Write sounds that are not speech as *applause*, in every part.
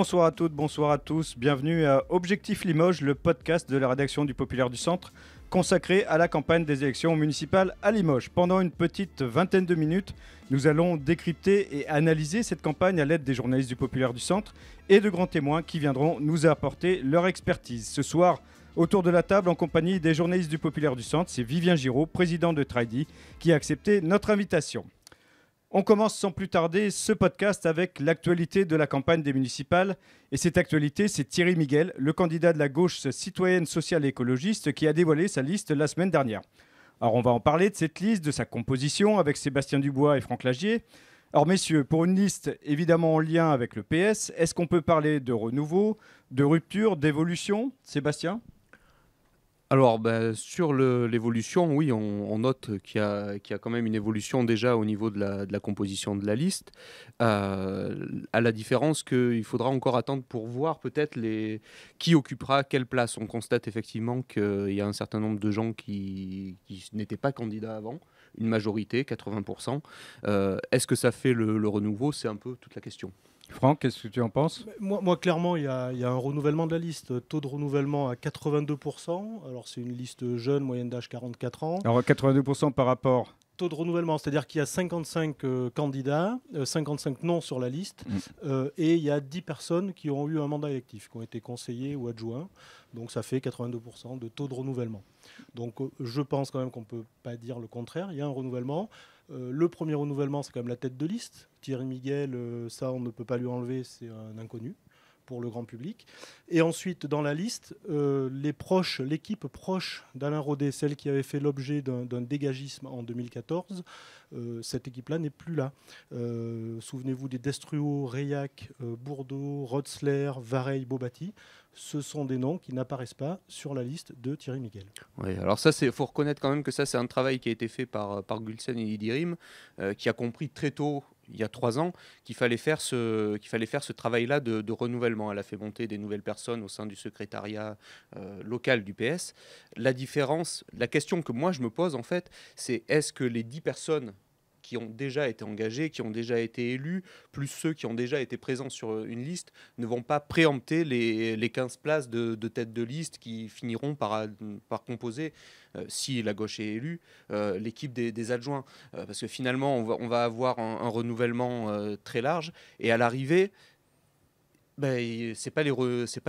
Bonsoir à toutes, bonsoir à tous. Bienvenue à Objectif Limoges, le podcast de la rédaction du Populaire du Centre consacré à la campagne des élections municipales à Limoges. Pendant une petite vingtaine de minutes, nous allons décrypter et analyser cette campagne à l'aide des journalistes du Populaire du Centre et de grands témoins qui viendront nous apporter leur expertise. Ce soir, autour de la table, en compagnie des journalistes du Populaire du Centre, c'est Vivien Giraud, président de Tridy, qui a accepté notre invitation. On commence sans plus tarder ce podcast avec l'actualité de la campagne des municipales. Et cette actualité, c'est Thierry Miguel, le candidat de la gauche citoyenne sociale écologiste, qui a dévoilé sa liste la semaine dernière. Alors on va en parler de cette liste, de sa composition avec Sébastien Dubois et Franck Lagier. Alors messieurs, pour une liste évidemment en lien avec le PS, est-ce qu'on peut parler de renouveau, de rupture, d'évolution Sébastien alors, ben, sur l'évolution, oui, on, note qu'il y, a quand même une évolution déjà au niveau de la, composition de la liste, euh, à la différence qu'il faudra encore attendre pour voir peut-être qui occupera quelle place. On constate effectivement qu'il y a un certain nombre de gens qui, n'étaient pas candidats avant, une majorité, 80%. Euh, est-ce que ça fait le renouveau C'est un peu toute la question. Franck, qu'est-ce que tu en penses moi, clairement, il y, a, un renouvellement de la liste. Taux de renouvellement à 82%. Alors, c'est une liste jeune, moyenne d'âge 44 ans. Alors, 82% par rapport Taux de renouvellement, c'est-à-dire qu'il y a 55 euh, candidats, 55 euh, noms sur la liste, mm. euh, et il y a 10 personnes qui ont eu un mandat électif, qui ont été conseillers ou adjoints. Donc, ça fait 82% de taux de renouvellement. Donc euh, je pense quand même qu'on ne peut pas dire le contraire. Il y a un renouvellement. Euh, le premier renouvellement, c'est quand même la tête de liste. Thierry Miguel, euh, ça on ne peut pas lui enlever, c'est un inconnu pour le grand public. Et ensuite, dans la liste, les proches, l'équipe proche d'Alain Rodet, celle qui avait fait l'objet d'un dégagisme en 2014, euh, cette équipe-là n'est plus là. Euh, souvenez-vous des Destruo, Rayac, euh, Bourdeau, Rotzler, Vareil, Bobati ce sont des noms qui n'apparaissent pas sur la liste de Thierry Miguel. Oui, alors ça, il faut reconnaître quand même que ça, c'est un travail qui a été fait par, par Gulsen et Idirim, qui a compris très tôt il y a trois ans qu'il fallait faire ce qu'il fallait faire ce travail-là de, renouvellement. Elle a fait monter des nouvelles personnes au sein du secrétariat local du PS. La différence, la question que moi je me pose en fait, c'est est-ce que les dix personnes qui ont déjà été engagés, qui ont déjà été élus, plus ceux qui ont déjà été présents sur euh, une liste, ne vont pas préempter les, 15 places de, tête de liste qui finiront par, euh, composer, euh, si la gauche est élue, l'équipe des, adjoints. parce que finalement, on va, avoir un renouvellement très large. Et à l'arrivée, ce ben, c'est pas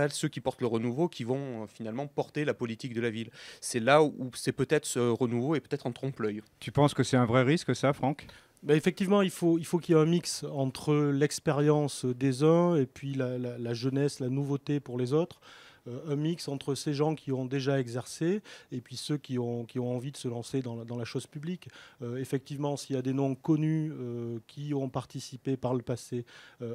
pas ceux qui portent le renouveau qui vont euh, finalement porter la politique de la ville. C'est là où c'est peut-être ce renouveau et peut-être en trompe-l'œil. Tu penses que c'est un vrai risque ça, Franck ben, effectivement, il faut qu'il y ait un mix entre l'expérience des uns et puis la, jeunesse, la nouveauté pour les autres. Euh, un mix entre ces gens qui ont déjà exercé et puis ceux qui ont, qui ont envie de se lancer dans la, dans la chose publique. Euh, effectivement, s'il y a des noms connus euh, qui ont participé par le passé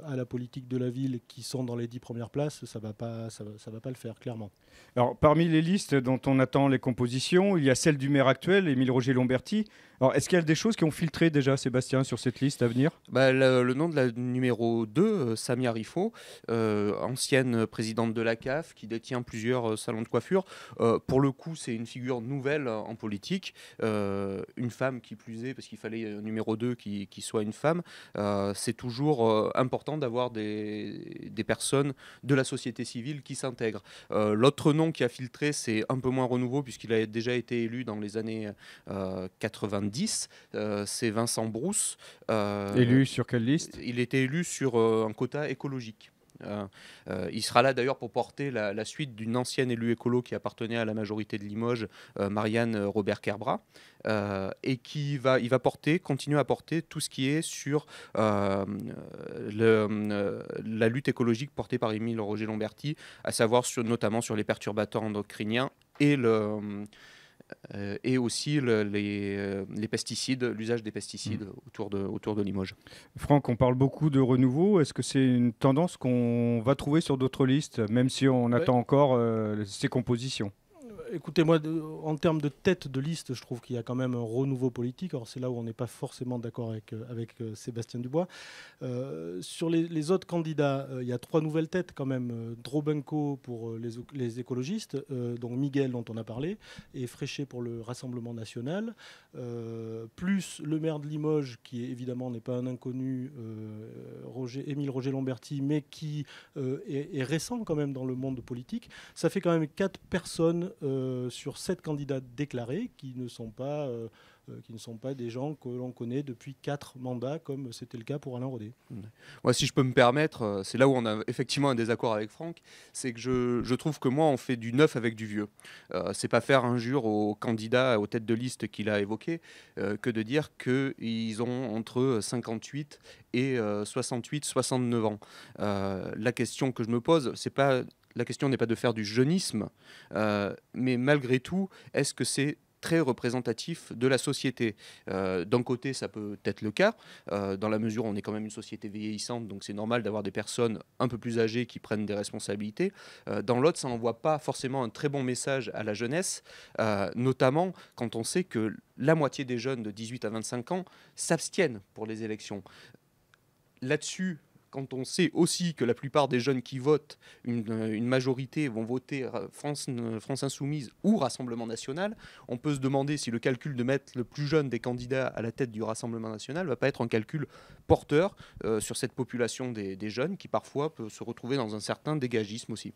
à la politique de la ville, qui sont dans les dix premières places, ça ne va, pas, ça, va pas le faire, clairement. Alors, parmi les listes dont on attend les compositions, il y a celle du maire actuel, Émile Roger Lomberti. Alors, est-ce qu'il y a des choses qui ont filtré déjà, Sébastien, sur cette liste à venir bah, le, nom de la numéro 2, Samia Rifo, ancienne présidente de la CAF, qui tient plusieurs euh, salons de coiffure. Euh, pour le coup, c'est une figure nouvelle euh, en politique, une femme qui plus est, parce qu'il fallait un numéro 2 qui, soit une femme. c'est toujours important d'avoir des, des, personnes de la société civile qui s'intègrent. L'autre nom qui a filtré, c'est un peu moins renouveau, puisqu'il a déjà été élu dans les années 90. c'est Vincent Brousse. élu sur quelle liste Il était élu sur un quota écologique. Euh, euh, il sera là d'ailleurs pour porter la, suite d'une ancienne élue écolo qui appartenait à la majorité de Limoges, euh, Marianne Robert Kerbra, et qui va, il va porter, continuer à porter tout ce qui est sur la lutte écologique portée par Émile Roger Lomberti, à savoir notamment sur les perturbateurs endocriniens et le euh, et aussi euh, les, pesticides, l'usage des pesticides mm. autour, de, Limoges. Franck, on parle beaucoup de renouveau. Est-ce que c'est une tendance qu'on va trouver sur d'autres listes, même si on attend encore euh, ces compositions écoutez-moi, en termes de tête de liste, je trouve qu'il y a quand même un renouveau politique. c'est là où on n'est pas forcément d'accord avec, euh, avec euh, Sébastien Dubois. Euh, sur les, autres candidats, il y a trois nouvelles têtes quand même. Drobenko pour les, écologistes, donc Miguel dont on a parlé, et Fréchet pour le Rassemblement national, plus le maire de Limoges, qui évidemment n'est pas un inconnu, Émile Roger Lomberti, mais qui est, récent quand même dans le monde politique. Ça fait quand même quatre personnes. Euh, sur sept candidats déclarés qui ne sont pas, euh, euh, qui ne sont pas des gens que l'on connaît depuis quatre mandats, comme c'était le cas pour Alain Rodet. Moi, si je peux me permettre, c'est là où on a effectivement un désaccord avec Franck, c'est que je, trouve que moi, on fait du neuf avec du vieux. c'est pas faire injure aux candidats, aux têtes de liste qu'il a évoquées, que de dire qu'ils ont entre 58 et 68, 69 ans. la question que je me pose, c'est pas la question n'est pas de faire du jeunisme, euh, mais malgré tout, est-ce que c'est très représentatif de la société. Euh, d'un côté, ça peut être le cas, euh, dans la mesure où on est quand même une société vieillissante, donc c'est normal d'avoir des personnes un peu plus âgées qui prennent des responsabilités. dans l'autre, ça n'envoie pas forcément un très bon message à la jeunesse, notamment quand on sait que la moitié des jeunes de 18 à 25 ans s'abstiennent pour les élections. Là-dessus, quand on sait aussi que la plupart des jeunes qui votent, une, euh, majorité vont voter France, euh, France Insoumise ou Rassemblement National, on peut se demander si le calcul de mettre le plus jeune des candidats à la tête du Rassemblement National ne va pas être un calcul porteur euh, sur cette population des, jeunes qui parfois peut se retrouver dans un certain dégagisme aussi.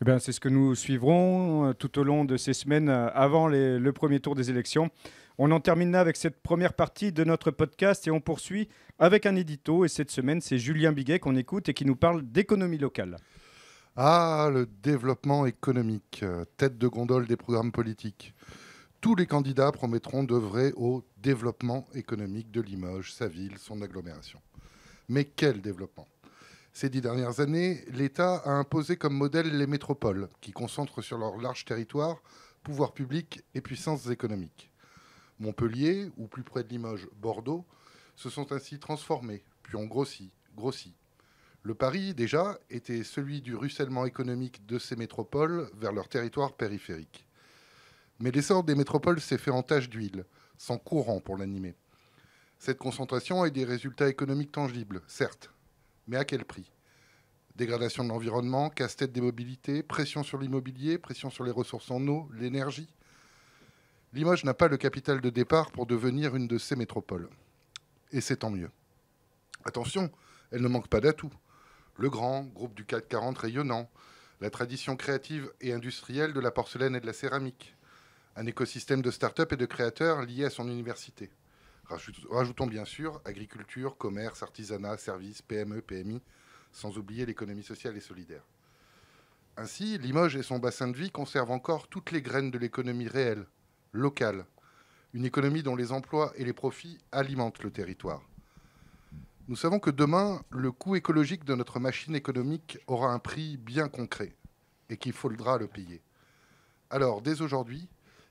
Eh bien, c'est ce que nous suivrons tout au long de ces semaines avant le premier tour des élections. On en termine là avec cette première partie de notre podcast et on poursuit avec un édito. Et cette semaine, c'est Julien Biguet qu'on écoute et qui nous parle d'économie locale. Ah, le développement économique, tête de gondole des programmes politiques. Tous les candidats promettront d'œuvrer au développement économique de Limoges, sa ville, son agglomération. Mais quel développement Ces dix dernières années, l'État a imposé comme modèle les métropoles, qui concentrent sur leur large territoire pouvoir public et puissances économiques. Montpellier, ou plus près de Limoges, Bordeaux, se sont ainsi transformés, puis ont grossi, grossi. Le pari, déjà, était celui du ruissellement économique de ces métropoles vers leur territoire périphériques. Mais l'essor des métropoles s'est fait en tache d'huile, sans courant pour l'animer. Cette concentration a des résultats économiques tangibles, certes, mais à quel prix Dégradation de l'environnement, casse-tête des mobilités, pression sur l'immobilier, pression sur les ressources en eau, l'énergie. Limoges n'a pas le capital de départ pour devenir une de ces métropoles. Et c'est tant mieux. Attention, elle ne manque pas d'atouts. Le grand groupe du 440 rayonnant, la tradition créative et industrielle de la porcelaine et de la céramique, un écosystème de start-up et de créateurs liés à son université. Rajoutons bien sûr agriculture, commerce, artisanat, services, PME, PMI, sans oublier l'économie sociale et solidaire. Ainsi, Limoges et son bassin de vie conservent encore toutes les graines de l'économie réelle, locale, une économie dont les emplois et les profits alimentent le territoire. Nous savons que demain, le coût écologique de notre machine économique aura un prix bien concret et qu'il faudra le payer. Alors, dès aujourd'hui,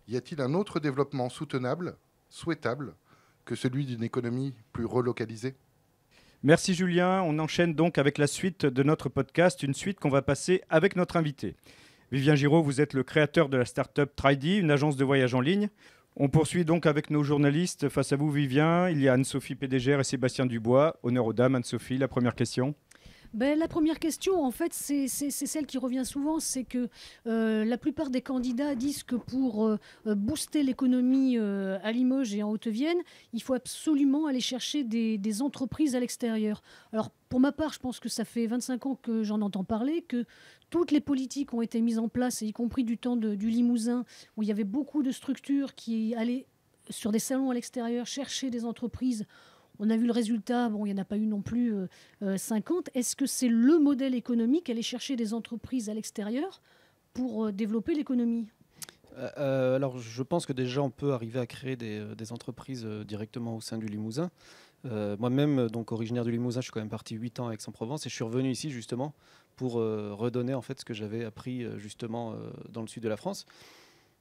y a-t-il un autre développement soutenable, souhaitable, que celui d'une économie plus relocalisée Merci Julien. On enchaîne donc avec la suite de notre podcast, une suite qu'on va passer avec notre invité. Vivien Giraud, vous êtes le créateur de la start-up Tridy, une agence de voyage en ligne. On poursuit donc avec nos journalistes. Face à vous, Vivien, il y a Anne-Sophie Pédégère et Sébastien Dubois. Honneur aux dames, Anne-Sophie, la première question. Ben, la première question, en fait, c'est celle qui revient souvent, c'est que euh, la plupart des candidats disent que pour euh, euh, booster l'économie à Limoges et en Haute-Vienne, il faut absolument aller chercher des, entreprises à l'extérieur. Alors, pour ma part, je pense que ça fait 25 ans que j'en entends parler, que toutes les politiques ont été mises en place, y compris du temps du Limousin, où il y avait beaucoup de structures qui allaient sur des salons à l'extérieur chercher des entreprises on a vu le résultat, bon, il n'y en a pas eu non plus 50. Euh, euh, Est-ce que c'est le modèle économique, aller chercher des entreprises à l'extérieur pour euh, développer l'économie alors, je pense que déjà, on peut arriver à créer des, entreprises directement au sein du Limousin. Moi-même, donc originaire du Limousin, je suis quand même parti 8 ans à Aix-en-Provence et je suis revenu ici justement pour redonner en fait ce que j'avais appris justement dans le sud de la France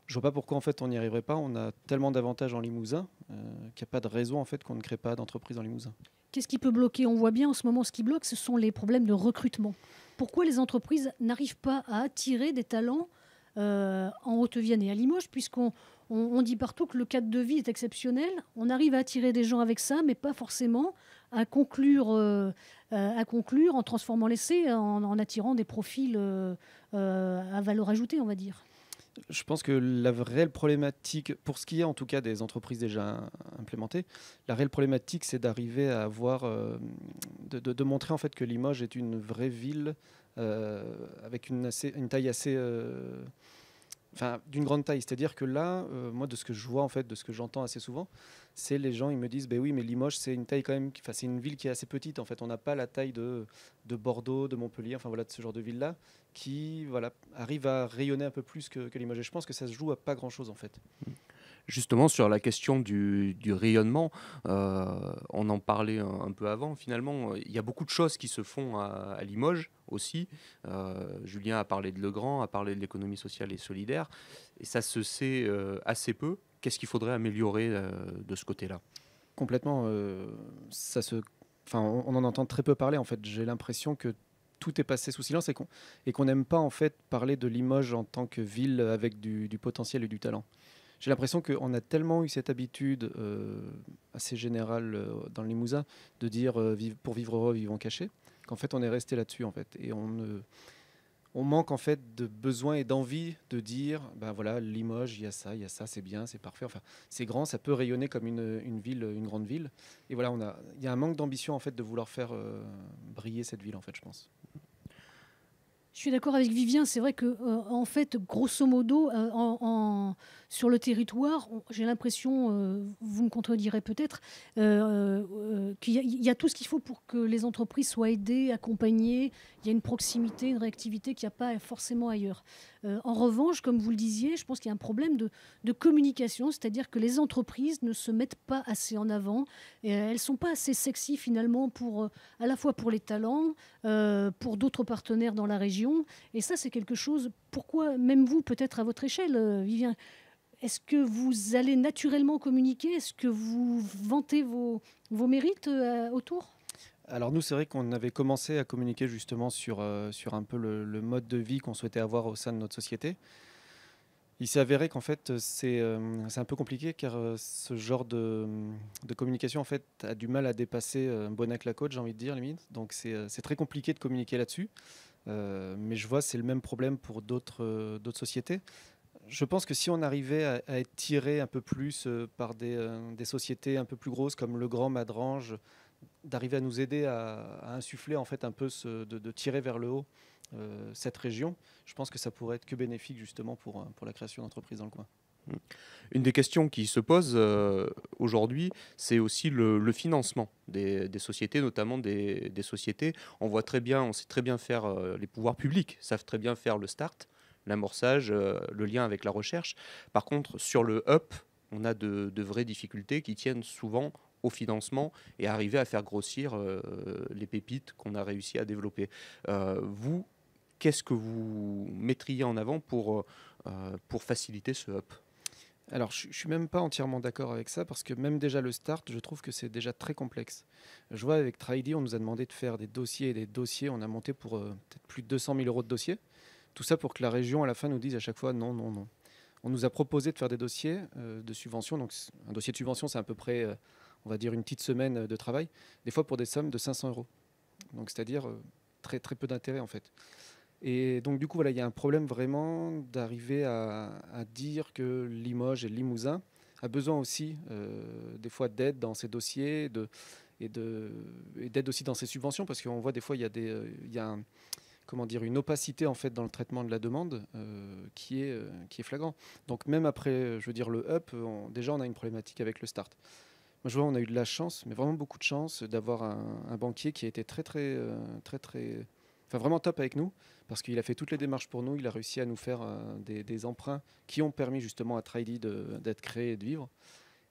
je vois pas pourquoi en fait on n'y arriverait pas. On a tellement d'avantages en Limousin euh, qu'il n'y a pas de raison en fait qu'on ne crée pas d'entreprise en Limousin. Qu'est-ce qui peut bloquer On voit bien en ce moment ce qui bloque, ce sont les problèmes de recrutement. Pourquoi les entreprises n'arrivent pas à attirer des talents euh, en Haute-Vienne et à Limoges, puisqu'on dit partout que le cadre de vie est exceptionnel. On arrive à attirer des gens avec ça, mais pas forcément à conclure, euh, à conclure en transformant l'essai, en attirant des profils à valeur ajoutée, on va dire je pense que la réelle problématique, pour ce qui est en tout cas des entreprises déjà implémentées, la réelle problématique, c'est d'arriver à avoir, euh, de, montrer en fait que Limoges est une vraie ville euh, avec une, taille assez euh, enfin, d'une grande taille. C'est-à-dire que là, euh, moi, de ce que je vois, en fait, de ce que j'entends assez souvent, c'est les gens, ils me disent, ben oui, mais Limoges, c'est une taille quand même, enfin, c'est une ville qui est assez petite, en fait. On n'a pas la taille de, de Bordeaux, de Montpellier, enfin, voilà, de ce genre de ville-là, qui, voilà, arrive à rayonner un peu plus que, Limoges. Et je pense que ça se joue à pas grand-chose, en fait. Mm justement sur la question du, rayonnement. Euh, on en parlait un, peu avant. Finalement, il y a beaucoup de choses qui se font à, Limoges aussi. Euh, Julien a parlé de Legrand, a parlé de l'économie sociale et solidaire, et ça se sait euh, assez peu. Qu'est-ce qu'il faudrait améliorer de ce côté-là Complètement. ça se, enfin, on, en entend très peu parler. En fait, j'ai l'impression que tout est passé sous silence et qu'on n'aime pas en fait parler de Limoges en tant que ville avec du potentiel et du talent j'ai l'impression qu'on a tellement eu cette habitude euh, assez générale euh, dans le Limousin de dire euh, pour vivre heureux, vivons cachés, qu'en fait on est resté là-dessus en fait. Et on, on manque en fait de besoin et d'envie de dire ben voilà, Limoges, il y a ça, il y a ça, c'est bien, c'est parfait, enfin c'est grand, ça peut rayonner comme une, une, ville, une grande ville. Et voilà, il a, y a un manque d'ambition en fait de vouloir faire briller cette ville en fait, je pense. Je suis d'accord avec Vivien. C'est vrai que, euh, en fait, grosso modo, euh, sur le territoire, j'ai l'impression, euh, vous me contredirez peut-être, qu'il y, a tout ce qu'il faut pour que les entreprises soient aidées, accompagnées. Il y a une proximité, une réactivité qu'il n'y a pas forcément ailleurs. en revanche, comme vous le disiez, je pense qu'il y a un problème de, de communication, c'est-à-dire que les entreprises ne se mettent pas assez en avant. Et elles sont pas assez sexy finalement pour à la fois pour les talents, pour d'autres partenaires dans la région et ça, c'est quelque chose, pourquoi, même vous, peut-être à votre échelle, euh, Vivien, est-ce que vous allez naturellement communiquer Est-ce que vous vantez vos, mérites euh, autour alors nous, c'est vrai qu'on avait commencé à communiquer justement sur, euh, un peu le, mode de vie qu'on souhaitait avoir au sein de notre société. Il s'est avéré qu'en fait, c'est un peu compliqué car ce genre de, communication en fait, a du mal à dépasser Bonac la côte, j'ai envie de dire, limite. Donc c'est très compliqué de communiquer là-dessus. Euh, mais je vois, c'est le même problème pour d'autres euh, sociétés je pense que si on arrivait à, être tiré un peu plus euh, par des, sociétés un peu plus grosses comme Le Grand Madrange, d'arriver à nous aider à, insuffler en fait un peu de, tirer vers le haut cette région, je pense que ça pourrait être que bénéfique justement pour, pour la création d'entreprises dans le coin. Une des questions qui se pose euh, aujourd'hui, c'est aussi le, financement des, sociétés, notamment des, sociétés. On voit très bien, on sait très bien faire, euh, les pouvoirs publics savent très bien faire le start, l'amorçage, euh, le lien avec la recherche. Par contre, sur le up, on a de, vraies difficultés qui tiennent souvent au financement et arriver à faire grossir les pépites qu'on a réussi à développer. vous, qu'est-ce que vous mettriez en avant pour, pour faciliter ce up alors, je, ne suis même pas entièrement d'accord avec ça parce que même déjà le start, je trouve que c'est déjà très complexe. Je vois avec Traidi, on nous a demandé de faire des dossiers et des dossiers. On a monté pour euh, peut-être plus de 200 000 euros de dossiers. Tout ça pour que la région à la fin nous dise à chaque fois non, non, non. On nous a proposé de faire des dossiers euh, de subvention. Donc, un dossier de subvention, c'est à peu près, euh, on va dire, une petite semaine de travail. Des fois pour des sommes de 500 euros. Donc, c'est-à-dire très très peu d'intérêt en fait. Et donc, du coup, voilà, il y a un problème vraiment d'arriver à, dire que Limoges et Limousin a besoin aussi, euh, des fois, d'aide dans ces dossiers de, et d'aide aussi dans ces subventions, parce qu'on voit des fois, il y a, des, euh, il y a comment dire, une opacité en fait dans le traitement de la demande euh, qui, est, qui est flagrant. Donc, même après, je veux dire, le up, déjà, on a une problématique avec le start. Moi, je vois, on a eu de la chance, mais vraiment beaucoup de chance, d'avoir un, un, banquier qui a été très, très, très, très vraiment top avec nous, parce qu'il a fait toutes les démarches pour nous, il a réussi à nous faire euh, des, emprunts qui ont permis justement à Tridy d'être créé et de vivre.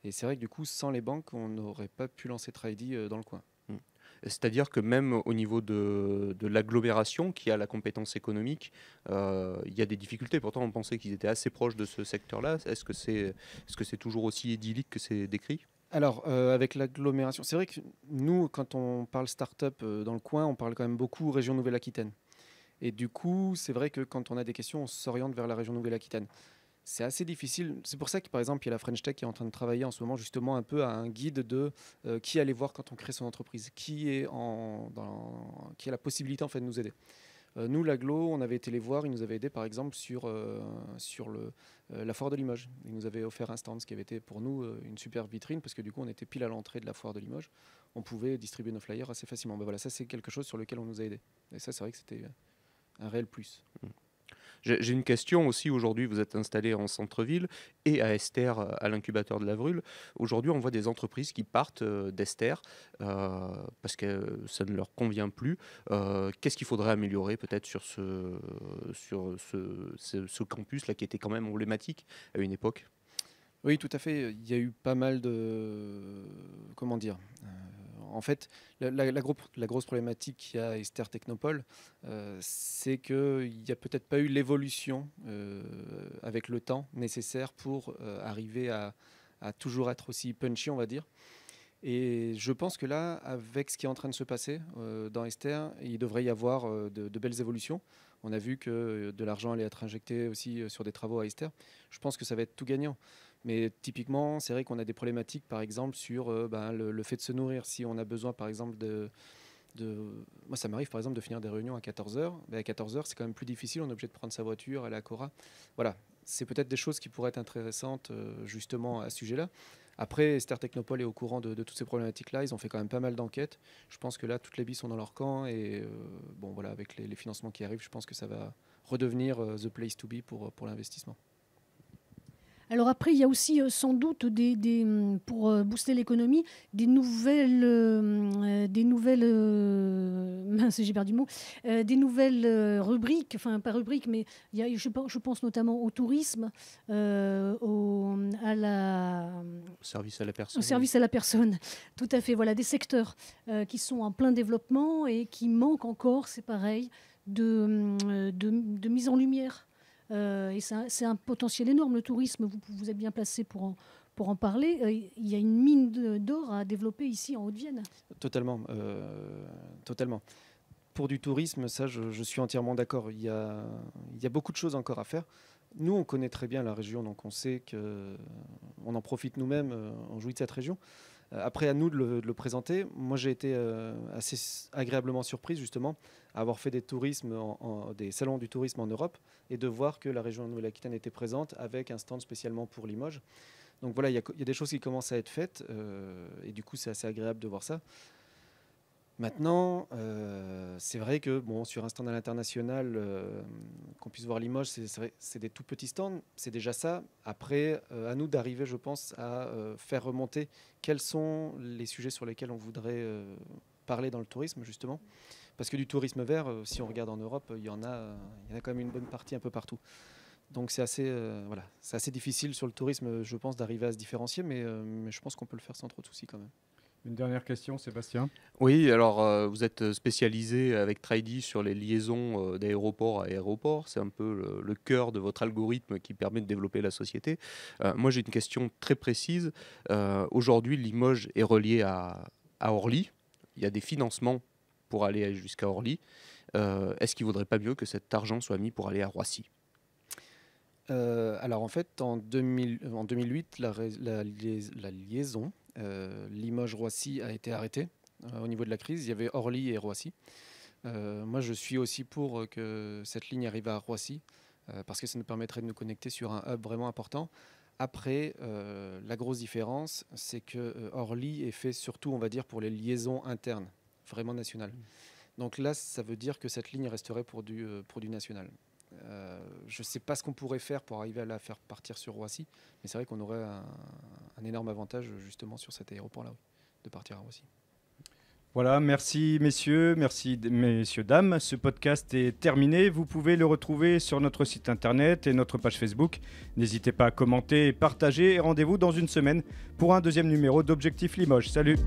Et c'est vrai que du coup, sans les banques, on n'aurait pas pu lancer Tridy euh, dans le coin. Mm. C'est-à-dire que même au niveau de, de l'agglomération qui a la compétence économique, euh, il y a des difficultés. Pourtant, on pensait qu'ils étaient assez proches de ce secteur-là. Est-ce que c'est est -ce c'est toujours aussi idyllique que c'est décrit alors, euh, avec l'agglomération, c'est vrai que nous, quand on parle start-up euh, dans le coin, on parle quand même beaucoup région Nouvelle-Aquitaine. Et du coup, c'est vrai que quand on a des questions, on s'oriente vers la région Nouvelle-Aquitaine. C'est assez difficile. C'est pour ça que, par exemple, il y a la French Tech qui est en train de travailler en ce moment justement un peu à un guide de euh, qui aller voir quand on crée son entreprise, qui, est qui a la possibilité en fait de nous aider. Euh, nous, l'aglo, on avait été les voir, ils nous avaient aidés par exemple sur, euh, sur euh, la foire de Limoges. Ils nous avaient offert un stand, ce qui avait été pour nous une superbe vitrine, parce que du coup, on était pile à l'entrée de la foire de Limoges. On pouvait distribuer nos flyers assez facilement. Ben voilà, ça, c'est quelque chose sur lequel on nous a aidés. Et ça, c'est vrai que c'était un réel plus. Mm. J'ai une question aussi. Aujourd'hui, vous êtes installé en centre-ville et à Esther, euh, à l'incubateur de Vrulle. Aujourd'hui, on voit des entreprises qui partent euh, d'Esther euh, parce que ça ne leur convient plus. Qu'est-ce qu'il faudrait améliorer peut-être sur, sur ce campus-là qui était quand même emblématique à une époque oui, tout à fait. Euh, il y a eu pas mal de. Euh, comment dire euh, en fait, la, grosse problématique qu'il y a à Esther Technopole, c'est qu'il n'y a peut-être pas eu l'évolution avec le temps nécessaire pour arriver à, toujours être aussi punchy, on va dire. Et je pense que là, avec ce qui est en train de se passer dans Esther, il devrait y avoir de belles évolutions. On a vu que euh, de l'argent allait être injecté aussi euh, sur des travaux à Esther. Je pense que ça va être tout gagnant. Mais typiquement, c'est vrai qu'on a des problématiques, par exemple, sur euh, ben, le, fait de se nourrir. Si on a besoin, par exemple, de. Moi, ça m'arrive, par exemple, de finir des réunions à 14h. Mais ben, à 14h, c'est quand même plus difficile. On est obligé de prendre sa voiture, aller à Cora. Voilà. C'est peut-être des choses qui pourraient être intéressantes, justement, à ce sujet-là. Après, Star Technopole est au courant de, toutes ces problématiques-là. Ils ont fait quand même pas mal d'enquêtes. Je pense que là, toutes les billes sont dans leur camp. Et euh, bon, voilà, avec les, financements qui arrivent, je pense que ça va redevenir euh, the place to be pour, euh, pour l'investissement. Alors après, il y a aussi sans doute des, des hum, pour booster l'économie des nouvelles, des nouvelles *laughs* j'ai perdu le mot, euh, des nouvelles euh, rubriques, enfin pas rubriques, mais y a, je, pense notamment au tourisme, euh, au, service à la personne. service à la personne, *laughs* tout à fait. Voilà, des secteurs qui sont en plein développement et qui manquent encore, c'est pareil, de, mise en lumière. et c'est un, potentiel énorme, le tourisme, vous, vous êtes bien placé pour en, parler, il y a une mine d'or à développer ici en Haute-Vienne. Totalement, totalement pour du tourisme, ça, je, suis entièrement d'accord. Il, il, y a beaucoup de choses encore à faire. Nous, on connaît très bien la région, donc on sait qu'on en profite nous-mêmes, euh, on jouit de cette région. Euh, après, à nous de le, présenter. Moi, j'ai été euh, assez agréablement surprise, justement, à avoir fait des, tourismes en, des salons du tourisme en Europe et de voir que la région Nouvelle-Aquitaine était présente avec un stand spécialement pour Limoges. Donc voilà, il y, a des choses qui commencent à être faites et du coup, c'est assez agréable de voir ça. Maintenant, euh, c'est vrai que bon, sur un stand à l'international, euh, qu'on puisse voir Limoges, c'est des tout petits stands, c'est déjà ça. Après, euh, à nous d'arriver, je pense, à faire remonter quels sont les sujets sur lesquels on voudrait parler dans le tourisme, justement. Parce que du tourisme vert, si on regarde en Europe, il y, en a, il y en a quand même une bonne partie un peu partout. Donc c'est assez, voilà, assez difficile sur le tourisme, je pense, d'arriver à se différencier, mais, mais je pense qu'on peut le faire sans trop de soucis quand même. Une dernière question, Sébastien. Oui, alors euh, vous êtes spécialisé avec Trady sur les liaisons euh, d'aéroport à aéroport. C'est un peu le, cœur de votre algorithme qui permet de développer la société. Euh, moi, j'ai une question très précise. Aujourd'hui, Limoges est relié à, Orly. Il y a des financements pour aller jusqu'à Orly. Est-ce qu'il ne vaudrait pas mieux que cet argent soit mis pour aller à Roissy Alors en fait, en, 2008, la liaison euh, Limoges-Roissy a été arrêté euh, au niveau de la crise. Il y avait Orly et Roissy. Euh, moi, je suis aussi pour que cette ligne arrive à Roissy parce que ça nous permettrait de nous connecter sur un hub vraiment important. Après, la grosse différence, c'est que Orly est fait surtout, on va dire, pour les liaisons internes, vraiment nationales. Mmh. Donc là, ça veut dire que cette ligne resterait pour du, pour du national. Euh, je ne sais pas ce qu'on pourrait faire pour arriver à la faire partir sur Roissy, mais c'est vrai qu'on aurait un, énorme avantage justement sur cet aéroport-là, de partir à Roissy. Voilà, merci messieurs, merci messieurs, dames. Ce podcast est terminé. Vous pouvez le retrouver sur notre site internet et notre page Facebook. N'hésitez pas à commenter partager. Et rendez-vous dans une semaine pour un deuxième numéro d'Objectif Limoges. Salut!